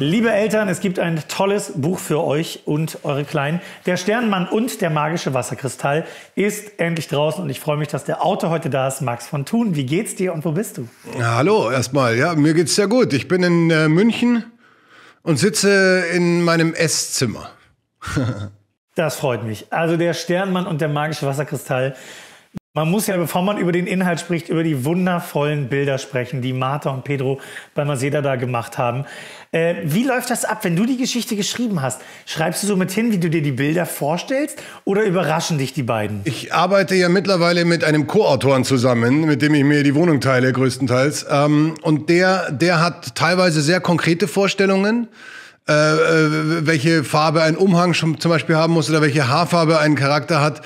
Liebe Eltern, es gibt ein tolles Buch für euch und eure Kleinen. Der Sternmann und der magische Wasserkristall ist endlich draußen und ich freue mich, dass der Autor heute da ist, Max von Thun. Wie geht's dir und wo bist du? Ja, hallo, erstmal. Ja, mir geht's sehr gut. Ich bin in äh, München und sitze in meinem Esszimmer. das freut mich. Also der Sternmann und der magische Wasserkristall man muss ja, bevor man über den Inhalt spricht, über die wundervollen Bilder sprechen, die Martha und Pedro bei Maseda da gemacht haben. Äh, wie läuft das ab, wenn du die Geschichte geschrieben hast? Schreibst du so mit hin, wie du dir die Bilder vorstellst oder überraschen dich die beiden? Ich arbeite ja mittlerweile mit einem Co-Autoren zusammen, mit dem ich mir die Wohnung teile, größtenteils. Ähm, und der, der hat teilweise sehr konkrete Vorstellungen. Äh, äh welche Farbe ein Umhang zum Beispiel haben muss oder welche Haarfarbe ein Charakter hat.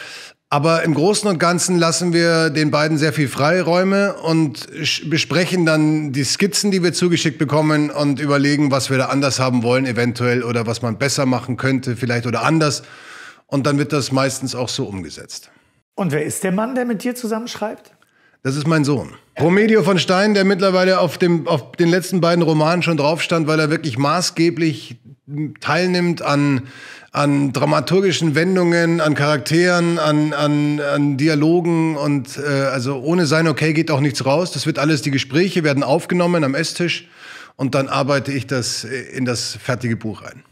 Aber im Großen und Ganzen lassen wir den beiden sehr viel Freiräume und besprechen dann die Skizzen, die wir zugeschickt bekommen und überlegen, was wir da anders haben wollen eventuell oder was man besser machen könnte vielleicht oder anders. Und dann wird das meistens auch so umgesetzt. Und wer ist der Mann, der mit dir zusammenschreibt? Das ist mein Sohn. Promedio von Stein, der mittlerweile auf, dem, auf den letzten beiden Romanen schon drauf stand, weil er wirklich maßgeblich teilnimmt an, an dramaturgischen Wendungen, an Charakteren, an, an, an Dialogen. Und äh, also ohne sein Okay geht auch nichts raus. Das wird alles, die Gespräche werden aufgenommen am Esstisch und dann arbeite ich das äh, in das fertige Buch ein.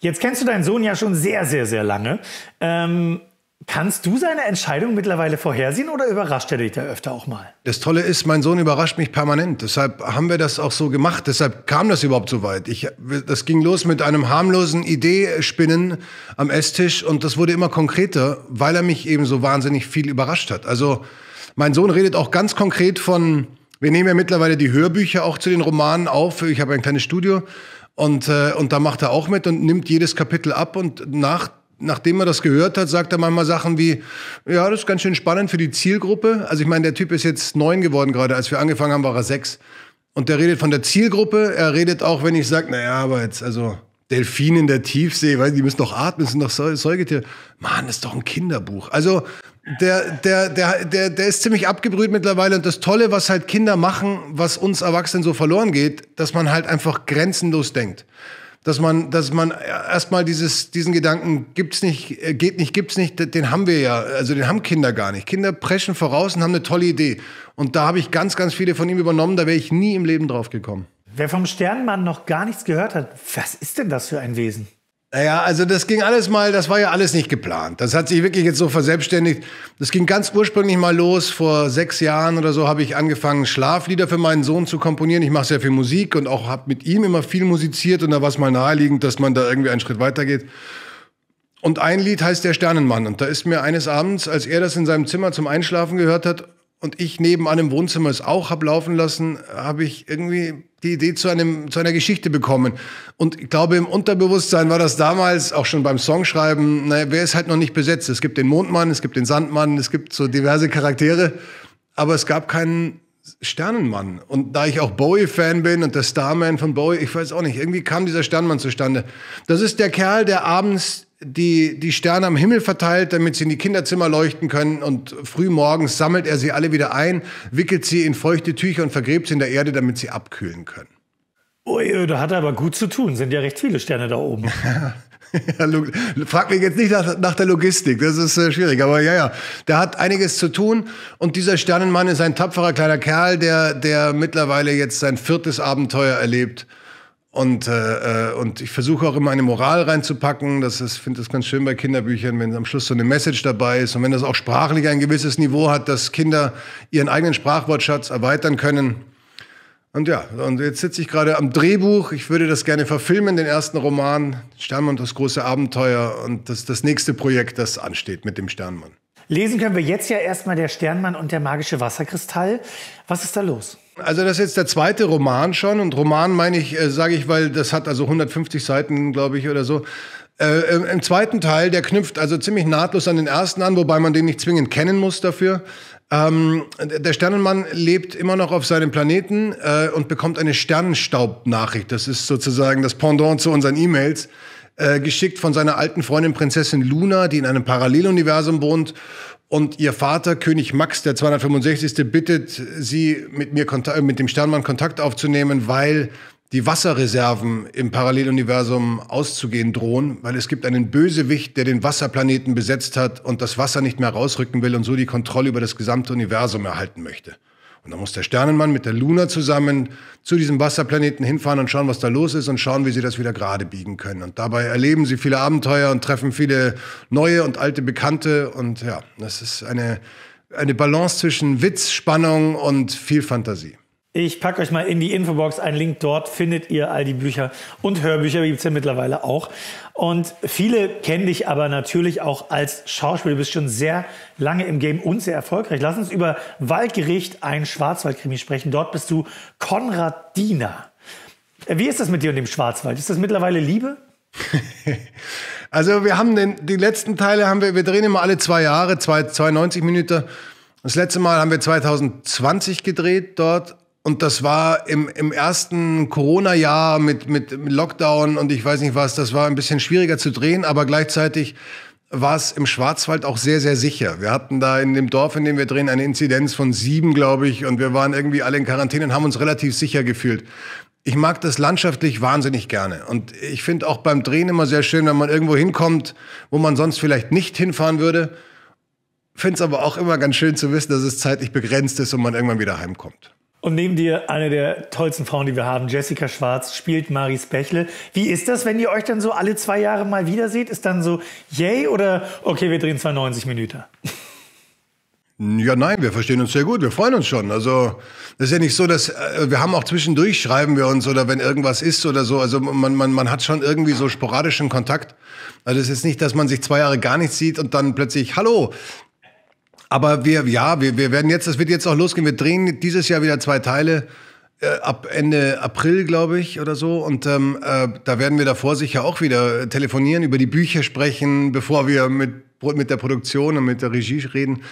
Jetzt kennst du deinen Sohn ja schon sehr, sehr, sehr lange. Ähm Kannst du seine Entscheidung mittlerweile vorhersehen oder überrascht er dich da öfter auch mal? Das Tolle ist, mein Sohn überrascht mich permanent. Deshalb haben wir das auch so gemacht. Deshalb kam das überhaupt so weit. Ich, das ging los mit einem harmlosen Idee-Spinnen am Esstisch und das wurde immer konkreter, weil er mich eben so wahnsinnig viel überrascht hat. Also mein Sohn redet auch ganz konkret von, wir nehmen ja mittlerweile die Hörbücher auch zu den Romanen auf. Ich habe ein kleines Studio und, äh, und da macht er auch mit und nimmt jedes Kapitel ab und nach nachdem man das gehört hat, sagt er manchmal Sachen wie, ja, das ist ganz schön spannend für die Zielgruppe. Also ich meine, der Typ ist jetzt neun geworden gerade. Als wir angefangen haben, war er sechs. Und der redet von der Zielgruppe. Er redet auch, wenn ich sage, naja, aber jetzt, also Delfine in der Tiefsee, weil die müssen doch atmen, sind doch Säugetiere. Mann, das ist doch ein Kinderbuch. Also der, der, der, der, der ist ziemlich abgebrüht mittlerweile. Und das Tolle, was halt Kinder machen, was uns Erwachsenen so verloren geht, dass man halt einfach grenzenlos denkt dass man, dass man erstmal dieses, diesen Gedanken gibt's nicht, äh, geht nicht, gibt's nicht, den haben wir ja, also den haben Kinder gar nicht. Kinder preschen voraus und haben eine tolle Idee. Und da habe ich ganz, ganz viele von ihm übernommen, da wäre ich nie im Leben drauf gekommen. Wer vom Sternmann noch gar nichts gehört hat, was ist denn das für ein Wesen? Naja, also das ging alles mal, das war ja alles nicht geplant. Das hat sich wirklich jetzt so verselbstständigt. Das ging ganz ursprünglich mal los. Vor sechs Jahren oder so habe ich angefangen, Schlaflieder für meinen Sohn zu komponieren. Ich mache sehr viel Musik und auch habe mit ihm immer viel musiziert und da war es mal naheliegend, dass man da irgendwie einen Schritt weitergeht. Und ein Lied heißt Der Sternenmann. Und da ist mir eines Abends, als er das in seinem Zimmer zum Einschlafen gehört hat und ich nebenan im Wohnzimmer es auch habe laufen lassen, habe ich irgendwie die Idee zu, einem, zu einer Geschichte bekommen. Und ich glaube, im Unterbewusstsein war das damals auch schon beim Songschreiben, naja, wer ist halt noch nicht besetzt? Es gibt den Mondmann, es gibt den Sandmann, es gibt so diverse Charaktere, aber es gab keinen Sternenmann. Und da ich auch Bowie-Fan bin und der Starman von Bowie, ich weiß auch nicht, irgendwie kam dieser Sternenmann zustande. Das ist der Kerl, der abends die, die Sterne am Himmel verteilt, damit sie in die Kinderzimmer leuchten können. Und frühmorgens sammelt er sie alle wieder ein, wickelt sie in feuchte Tücher und vergräbt sie in der Erde, damit sie abkühlen können. Ui, oh, da hat er aber gut zu tun. Sind ja recht viele Sterne da oben. frag mich jetzt nicht nach, nach der Logistik, das ist äh, schwierig, aber ja, ja, der hat einiges zu tun und dieser Sternenmann ist ein tapferer kleiner Kerl, der, der mittlerweile jetzt sein viertes Abenteuer erlebt und, äh, äh, und ich versuche auch immer eine Moral reinzupacken. Das ist, finde das ganz schön bei Kinderbüchern, wenn am Schluss so eine Message dabei ist und wenn das auch sprachlich ein gewisses Niveau hat, dass Kinder ihren eigenen Sprachwortschatz erweitern können. Und ja, und jetzt sitze ich gerade am Drehbuch. Ich würde das gerne verfilmen, den ersten Roman Sternmann und das große Abenteuer und das, das nächste Projekt, das ansteht mit dem Sternmann. Lesen können wir jetzt ja erstmal der Sternmann und der magische Wasserkristall. Was ist da los? Also das ist jetzt der zweite Roman schon und Roman meine ich, äh, sage ich, weil das hat also 150 Seiten, glaube ich, oder so. Äh, Im zweiten Teil, der knüpft also ziemlich nahtlos an den ersten an, wobei man den nicht zwingend kennen muss dafür. Ähm, der Sternenmann lebt immer noch auf seinem Planeten äh, und bekommt eine Sternenstaubnachricht. Das ist sozusagen das Pendant zu unseren E-Mails. Äh, geschickt von seiner alten Freundin Prinzessin Luna, die in einem Paralleluniversum wohnt und ihr Vater, König Max, der 265. bittet sie, mit, mir Kontakt, äh, mit dem Sternmann Kontakt aufzunehmen, weil die Wasserreserven im Paralleluniversum auszugehen drohen, weil es gibt einen Bösewicht, der den Wasserplaneten besetzt hat und das Wasser nicht mehr rausrücken will und so die Kontrolle über das gesamte Universum erhalten möchte. Und dann muss der Sternenmann mit der Luna zusammen zu diesem Wasserplaneten hinfahren und schauen, was da los ist und schauen, wie sie das wieder gerade biegen können. Und dabei erleben sie viele Abenteuer und treffen viele neue und alte Bekannte. Und ja, das ist eine, eine Balance zwischen Witz, Spannung und viel Fantasie. Ich packe euch mal in die Infobox einen Link. Dort findet ihr all die Bücher und Hörbücher gibt es ja mittlerweile auch. Und viele kennen dich aber natürlich auch als Schauspieler. Du bist schon sehr lange im Game und sehr erfolgreich. Lass uns über Waldgericht, ein Schwarzwaldkrimi sprechen. Dort bist du Konrad Diener. Wie ist das mit dir und dem Schwarzwald? Ist das mittlerweile Liebe? also wir haben den, die letzten Teile haben wir, wir drehen immer alle zwei Jahre, zwei, 92 Minuten. Das letzte Mal haben wir 2020 gedreht dort und das war im, im ersten Corona-Jahr mit, mit Lockdown und ich weiß nicht was, das war ein bisschen schwieriger zu drehen, aber gleichzeitig war es im Schwarzwald auch sehr, sehr sicher. Wir hatten da in dem Dorf, in dem wir drehen, eine Inzidenz von sieben, glaube ich, und wir waren irgendwie alle in Quarantäne und haben uns relativ sicher gefühlt. Ich mag das landschaftlich wahnsinnig gerne. Und ich finde auch beim Drehen immer sehr schön, wenn man irgendwo hinkommt, wo man sonst vielleicht nicht hinfahren würde. Finde es aber auch immer ganz schön zu wissen, dass es zeitlich begrenzt ist und man irgendwann wieder heimkommt. Und neben dir eine der tollsten Frauen, die wir haben, Jessica Schwarz, spielt Maris Bächle. Wie ist das, wenn ihr euch dann so alle zwei Jahre mal wieder seht? Ist dann so, yay oder okay, wir drehen zwar 90 Minuten? Ja, nein, wir verstehen uns sehr gut, wir freuen uns schon. Also, das ist ja nicht so, dass äh, wir haben auch zwischendurch schreiben wir uns oder wenn irgendwas ist oder so. Also, man, man, man hat schon irgendwie so sporadischen Kontakt. Also, es ist nicht, dass man sich zwei Jahre gar nicht sieht und dann plötzlich, hallo, aber wir, ja, wir, wir werden jetzt, das wird jetzt auch losgehen. Wir drehen dieses Jahr wieder zwei Teile äh, ab Ende April, glaube ich, oder so. Und ähm, äh, da werden wir davor sicher auch wieder telefonieren, über die Bücher sprechen, bevor wir mit, mit der Produktion und mit der Regie reden.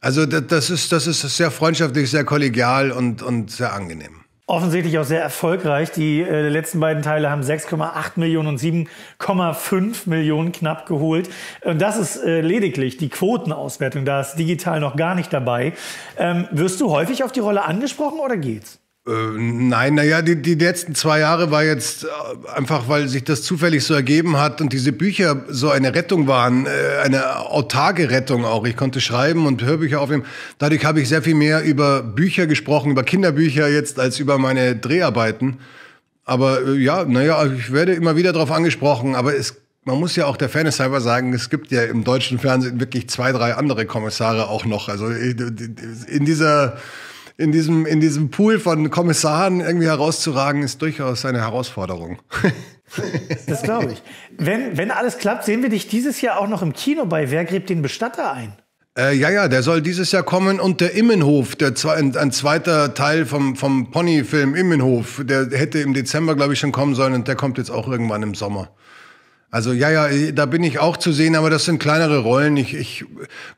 Also das, ist, das ist sehr freundschaftlich, sehr kollegial und, und sehr angenehm offensichtlich auch sehr erfolgreich. Die äh, letzten beiden Teile haben 6,8 Millionen und 7,5 Millionen knapp geholt. Und das ist äh, lediglich die Quotenauswertung. Da ist digital noch gar nicht dabei. Ähm, wirst du häufig auf die Rolle angesprochen oder geht's? Äh, nein, naja, die, die letzten zwei Jahre war jetzt äh, einfach, weil sich das zufällig so ergeben hat und diese Bücher so eine Rettung waren, äh, eine autarke Rettung auch. Ich konnte schreiben und Hörbücher aufnehmen. Dadurch habe ich sehr viel mehr über Bücher gesprochen, über Kinderbücher jetzt, als über meine Dreharbeiten. Aber ja, naja, also ich werde immer wieder darauf angesprochen, aber es man muss ja auch der Fairness halber sagen, es gibt ja im deutschen Fernsehen wirklich zwei, drei andere Kommissare auch noch. Also in dieser in diesem, in diesem Pool von Kommissaren irgendwie herauszuragen, ist durchaus eine Herausforderung. das glaube ich. Wenn, wenn alles klappt, sehen wir dich dieses Jahr auch noch im Kino bei Wer gräbt den Bestatter ein? Äh, ja, ja, der soll dieses Jahr kommen und der Immenhof, der zwei, ein zweiter Teil vom, vom Pony-Film Immenhof, der hätte im Dezember, glaube ich, schon kommen sollen und der kommt jetzt auch irgendwann im Sommer. Also ja, ja, äh, da bin ich auch zu sehen, aber das sind kleinere Rollen. Ich, ich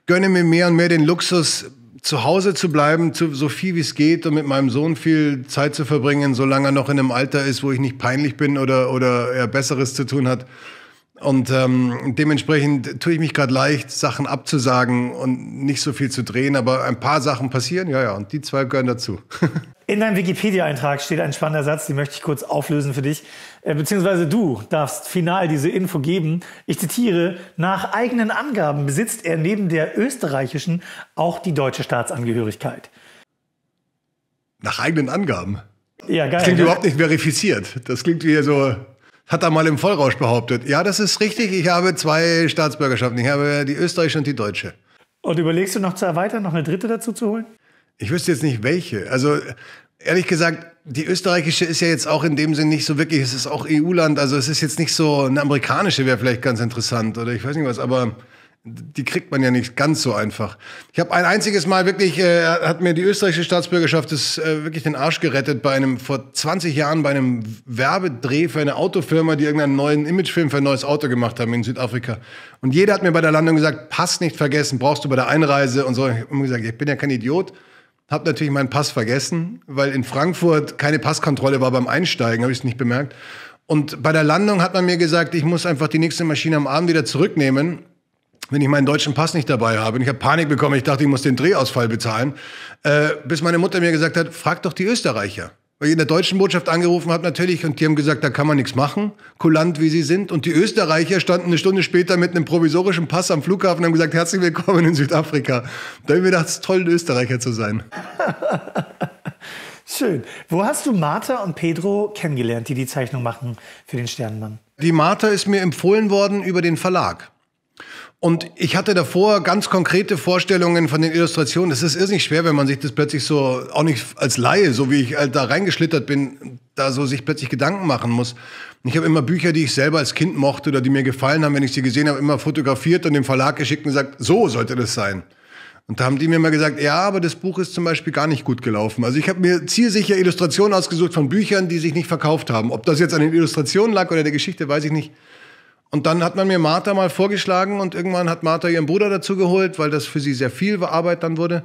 gönne mir mehr und mehr den Luxus, zu Hause zu bleiben, zu, so viel wie es geht und mit meinem Sohn viel Zeit zu verbringen, solange er noch in einem Alter ist, wo ich nicht peinlich bin oder, oder er Besseres zu tun hat. Und ähm, dementsprechend tue ich mich gerade leicht, Sachen abzusagen und nicht so viel zu drehen, aber ein paar Sachen passieren, ja, ja, und die zwei gehören dazu. In deinem Wikipedia-Eintrag steht ein spannender Satz, den möchte ich kurz auflösen für dich, äh, beziehungsweise du darfst final diese Info geben. Ich zitiere, nach eigenen Angaben besitzt er neben der österreichischen auch die deutsche Staatsangehörigkeit. Nach eigenen Angaben? Ja, geil. Das klingt ne? überhaupt nicht verifiziert. Das klingt wie so, hat er mal im Vollrausch behauptet. Ja, das ist richtig. Ich habe zwei Staatsbürgerschaften. Ich habe die österreichische und die deutsche. Und überlegst du noch zu erweitern, noch eine dritte dazu zu holen? Ich wüsste jetzt nicht welche. Also ehrlich gesagt, die österreichische ist ja jetzt auch in dem Sinn nicht so wirklich, es ist auch EU-Land, also es ist jetzt nicht so, eine amerikanische wäre vielleicht ganz interessant oder ich weiß nicht was, aber die kriegt man ja nicht ganz so einfach. Ich habe ein einziges Mal wirklich, äh, hat mir die österreichische Staatsbürgerschaft das, äh, wirklich den Arsch gerettet bei einem, vor 20 Jahren bei einem Werbedreh für eine Autofirma, die irgendeinen neuen Imagefilm für ein neues Auto gemacht haben in Südafrika. Und jeder hat mir bei der Landung gesagt, Pass nicht vergessen, brauchst du bei der Einreise und so. Ich habe gesagt, ich bin ja kein Idiot. Habe natürlich meinen Pass vergessen, weil in Frankfurt keine Passkontrolle war beim Einsteigen, habe ich es nicht bemerkt. Und bei der Landung hat man mir gesagt, ich muss einfach die nächste Maschine am Abend wieder zurücknehmen wenn ich meinen deutschen Pass nicht dabei habe. Und ich habe Panik bekommen, ich dachte, ich muss den Drehausfall bezahlen. Äh, bis meine Mutter mir gesagt hat, frag doch die Österreicher. Weil ich in der deutschen Botschaft angerufen habe natürlich und die haben gesagt, da kann man nichts machen, kulant wie sie sind. Und die Österreicher standen eine Stunde später mit einem provisorischen Pass am Flughafen und haben gesagt, herzlich willkommen in Südafrika. Da habe ich mir gedacht, es ist toll, Österreicher zu sein. Schön. Wo hast du Martha und Pedro kennengelernt, die die Zeichnung machen für den Sternenmann? Die Martha ist mir empfohlen worden über den Verlag. Und ich hatte davor ganz konkrete Vorstellungen von den Illustrationen. Das ist irrsinnig schwer, wenn man sich das plötzlich so, auch nicht als Laie, so wie ich halt da reingeschlittert bin, da so sich plötzlich Gedanken machen muss. ich habe immer Bücher, die ich selber als Kind mochte oder die mir gefallen haben, wenn ich sie gesehen habe, immer fotografiert und dem Verlag geschickt und gesagt, so sollte das sein. Und da haben die mir mal gesagt, ja, aber das Buch ist zum Beispiel gar nicht gut gelaufen. Also ich habe mir zielsicher Illustrationen ausgesucht von Büchern, die sich nicht verkauft haben. Ob das jetzt an den Illustrationen lag oder der Geschichte, weiß ich nicht. Und dann hat man mir Martha mal vorgeschlagen und irgendwann hat Martha ihren Bruder dazu geholt, weil das für sie sehr viel Arbeit dann wurde.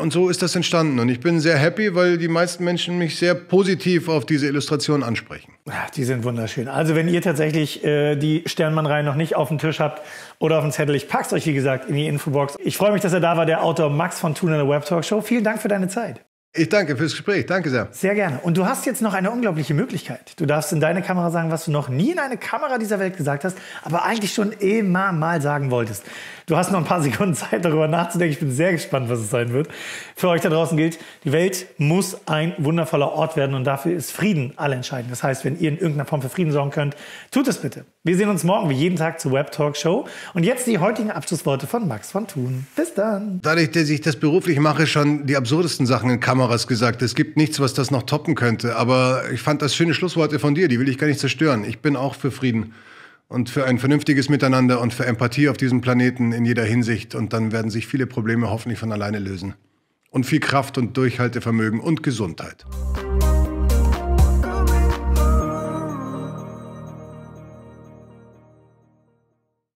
Und so ist das entstanden. Und ich bin sehr happy, weil die meisten Menschen mich sehr positiv auf diese Illustration ansprechen. Ach, die sind wunderschön. Also wenn ihr tatsächlich äh, die Sternmannreihe noch nicht auf dem Tisch habt oder auf dem Zettel, ich pack's euch, wie gesagt, in die Infobox. Ich freue mich, dass er da war, der Autor Max von Thun in der Web Talk Show. Vielen Dank für deine Zeit. Ich danke fürs Gespräch. Danke sehr. Sehr gerne. Und du hast jetzt noch eine unglaubliche Möglichkeit. Du darfst in deine Kamera sagen, was du noch nie in eine Kamera dieser Welt gesagt hast, aber eigentlich schon immer mal sagen wolltest. Du hast noch ein paar Sekunden Zeit, darüber nachzudenken. Ich bin sehr gespannt, was es sein wird. Für euch da draußen gilt, die Welt muss ein wundervoller Ort werden und dafür ist Frieden alle Das heißt, wenn ihr in irgendeiner Form für Frieden sorgen könnt, tut es bitte. Wir sehen uns morgen wie jeden Tag zur Web Talk Show. Und jetzt die heutigen Abschlussworte von Max von Thun. Bis dann. Dadurch, dass ich das beruflich mache, schon die absurdesten Sachen in Kameras gesagt. Es gibt nichts, was das noch toppen könnte. Aber ich fand das schöne Schlussworte von dir. Die will ich gar nicht zerstören. Ich bin auch für Frieden und für ein vernünftiges Miteinander und für Empathie auf diesem Planeten in jeder Hinsicht. Und dann werden sich viele Probleme hoffentlich von alleine lösen. Und viel Kraft und Durchhaltevermögen und Gesundheit.